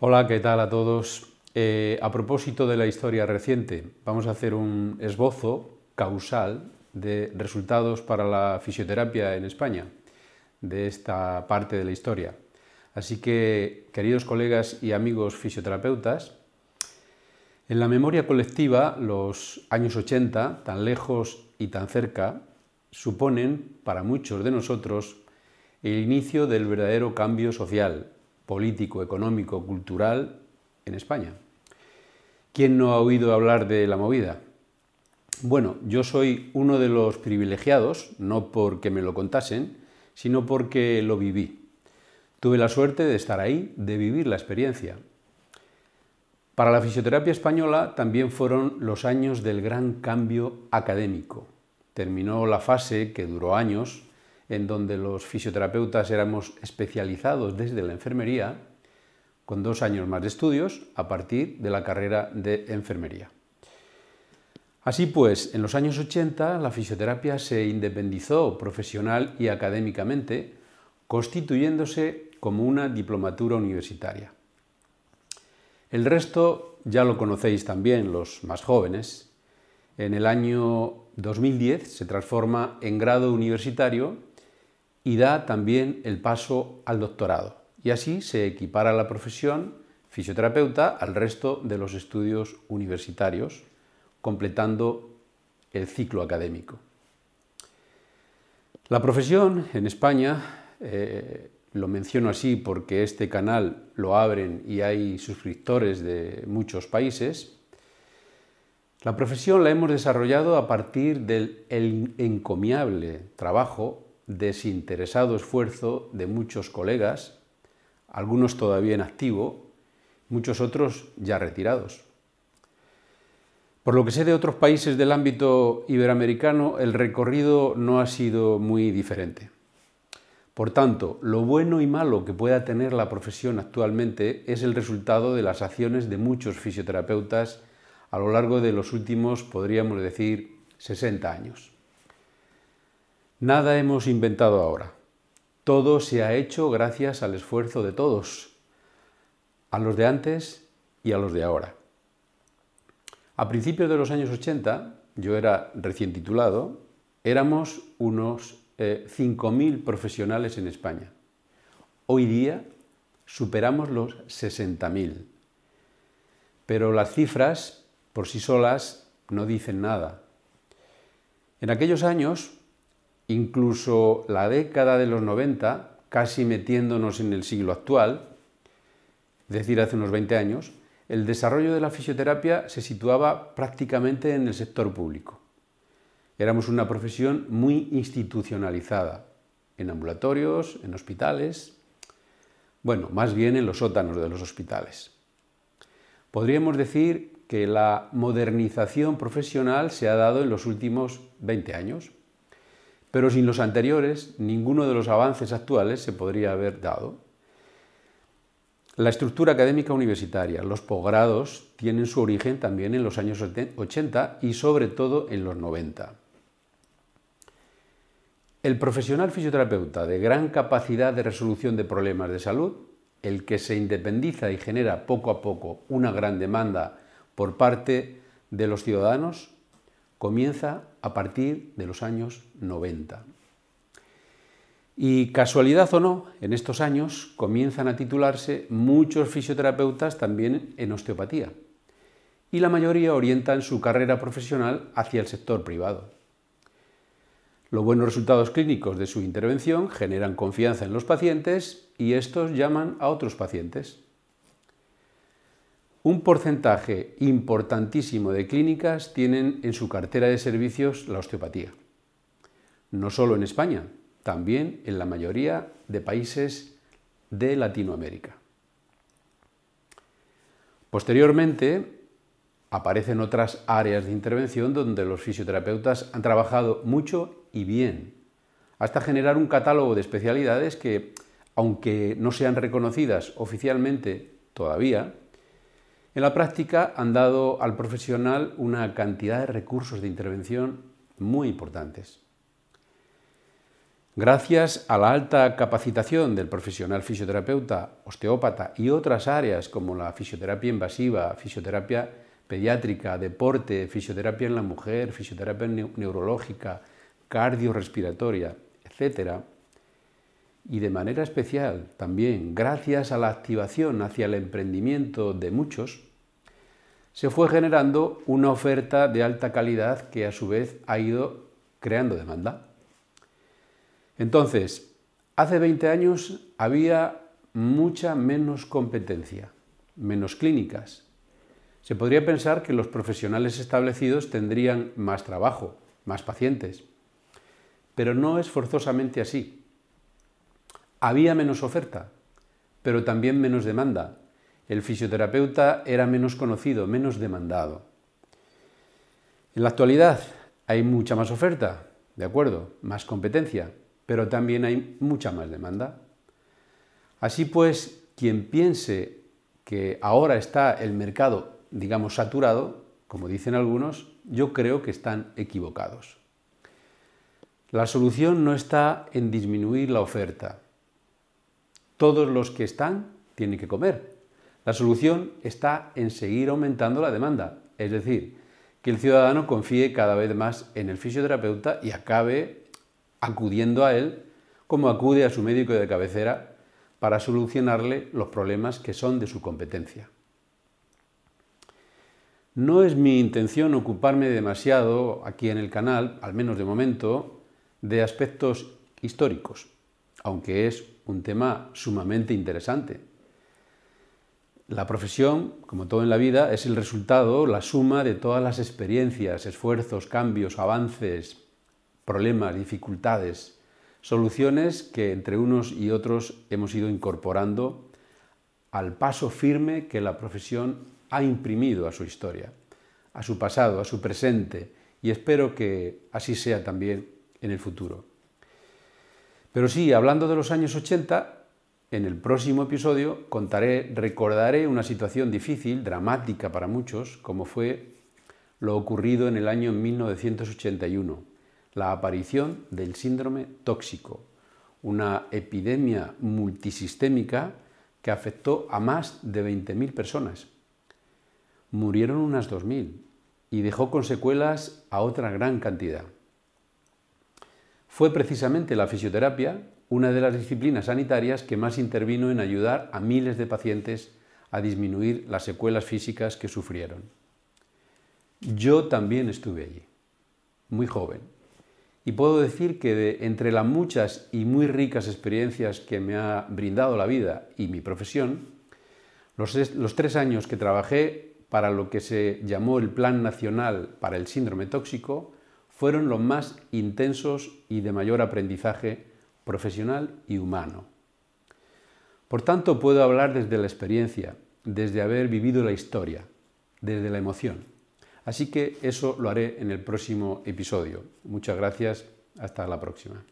Hola, ¿qué tal a todos? Eh, a propósito de la historia reciente, vamos a hacer un esbozo causal de resultados para la fisioterapia en España, de esta parte de la historia. Así que, queridos colegas y amigos fisioterapeutas, en la memoria colectiva, los años 80, tan lejos y tan cerca, suponen, para muchos de nosotros, el inicio del verdadero cambio social, político, económico, cultural en España. ¿Quién no ha oído hablar de la movida? Bueno, yo soy uno de los privilegiados, no porque me lo contasen, sino porque lo viví. Tuve la suerte de estar ahí, de vivir la experiencia. Para la fisioterapia española también fueron los años del gran cambio académico. Terminó la fase, que duró años, en donde los fisioterapeutas éramos especializados desde la enfermería, con dos años más de estudios a partir de la carrera de enfermería. Así pues, en los años 80 la fisioterapia se independizó profesional y académicamente, constituyéndose como una diplomatura universitaria. El resto ya lo conocéis también los más jóvenes. En el año 2010 se transforma en grado universitario y da también el paso al doctorado. Y así se equipara la profesión fisioterapeuta al resto de los estudios universitarios, completando el ciclo académico. La profesión en España, eh, lo menciono así porque este canal lo abren y hay suscriptores de muchos países, la profesión la hemos desarrollado a partir del encomiable trabajo desinteresado esfuerzo de muchos colegas, algunos todavía en activo, muchos otros ya retirados. Por lo que sé de otros países del ámbito iberoamericano, el recorrido no ha sido muy diferente. Por tanto, lo bueno y malo que pueda tener la profesión actualmente es el resultado de las acciones de muchos fisioterapeutas a lo largo de los últimos, podríamos decir, 60 años. Nada hemos inventado ahora. Todo se ha hecho gracias al esfuerzo de todos, a los de antes y a los de ahora. A principios de los años 80, yo era recién titulado, éramos unos 5.000 eh, profesionales en España. Hoy día superamos los 60.000. Pero las cifras por sí solas no dicen nada. En aquellos años incluso la década de los 90, casi metiéndonos en el siglo actual, es decir, hace unos 20 años, el desarrollo de la fisioterapia se situaba prácticamente en el sector público. Éramos una profesión muy institucionalizada, en ambulatorios, en hospitales, bueno, más bien en los sótanos de los hospitales. Podríamos decir que la modernización profesional se ha dado en los últimos 20 años pero sin los anteriores ninguno de los avances actuales se podría haber dado. La estructura académica universitaria, los posgrados, tienen su origen también en los años 80 y sobre todo en los 90. El profesional fisioterapeuta de gran capacidad de resolución de problemas de salud, el que se independiza y genera poco a poco una gran demanda por parte de los ciudadanos, comienza a partir de los años 90. Y casualidad o no, en estos años comienzan a titularse muchos fisioterapeutas también en osteopatía. Y la mayoría orientan su carrera profesional hacia el sector privado. Los buenos resultados clínicos de su intervención generan confianza en los pacientes y estos llaman a otros pacientes. Un porcentaje importantísimo de clínicas tienen en su cartera de servicios la osteopatía. No solo en España, también en la mayoría de países de Latinoamérica. Posteriormente, aparecen otras áreas de intervención donde los fisioterapeutas han trabajado mucho y bien, hasta generar un catálogo de especialidades que, aunque no sean reconocidas oficialmente todavía, en la práctica han dado al profesional una cantidad de recursos de intervención muy importantes. Gracias a la alta capacitación del profesional fisioterapeuta, osteópata y otras áreas como la fisioterapia invasiva, fisioterapia pediátrica, deporte, fisioterapia en la mujer, fisioterapia neurológica, cardiorrespiratoria, etc. Y de manera especial también gracias a la activación hacia el emprendimiento de muchos, se fue generando una oferta de alta calidad que a su vez ha ido creando demanda. Entonces, hace 20 años había mucha menos competencia, menos clínicas. Se podría pensar que los profesionales establecidos tendrían más trabajo, más pacientes, pero no es forzosamente así. Había menos oferta, pero también menos demanda, el fisioterapeuta era menos conocido, menos demandado. En la actualidad hay mucha más oferta, ¿de acuerdo? Más competencia, pero también hay mucha más demanda. Así pues, quien piense que ahora está el mercado, digamos, saturado, como dicen algunos, yo creo que están equivocados. La solución no está en disminuir la oferta. Todos los que están tienen que comer, la solución está en seguir aumentando la demanda, es decir, que el ciudadano confíe cada vez más en el fisioterapeuta y acabe acudiendo a él como acude a su médico de cabecera para solucionarle los problemas que son de su competencia. No es mi intención ocuparme demasiado aquí en el canal, al menos de momento, de aspectos históricos, aunque es un tema sumamente interesante. La profesión, como todo en la vida, es el resultado, la suma de todas las experiencias, esfuerzos, cambios, avances, problemas, dificultades, soluciones que entre unos y otros hemos ido incorporando al paso firme que la profesión ha imprimido a su historia, a su pasado, a su presente, y espero que así sea también en el futuro. Pero sí, hablando de los años 80, en el próximo episodio contaré, recordaré una situación difícil, dramática para muchos, como fue lo ocurrido en el año 1981, la aparición del síndrome tóxico, una epidemia multisistémica que afectó a más de 20.000 personas. Murieron unas 2.000 y dejó con secuelas a otra gran cantidad. Fue precisamente la fisioterapia una de las disciplinas sanitarias que más intervino en ayudar a miles de pacientes a disminuir las secuelas físicas que sufrieron. Yo también estuve allí, muy joven, y puedo decir que entre las muchas y muy ricas experiencias que me ha brindado la vida y mi profesión, los, los tres años que trabajé para lo que se llamó el Plan Nacional para el Síndrome Tóxico fueron los más intensos y de mayor aprendizaje profesional y humano. Por tanto, puedo hablar desde la experiencia, desde haber vivido la historia, desde la emoción. Así que eso lo haré en el próximo episodio. Muchas gracias, hasta la próxima.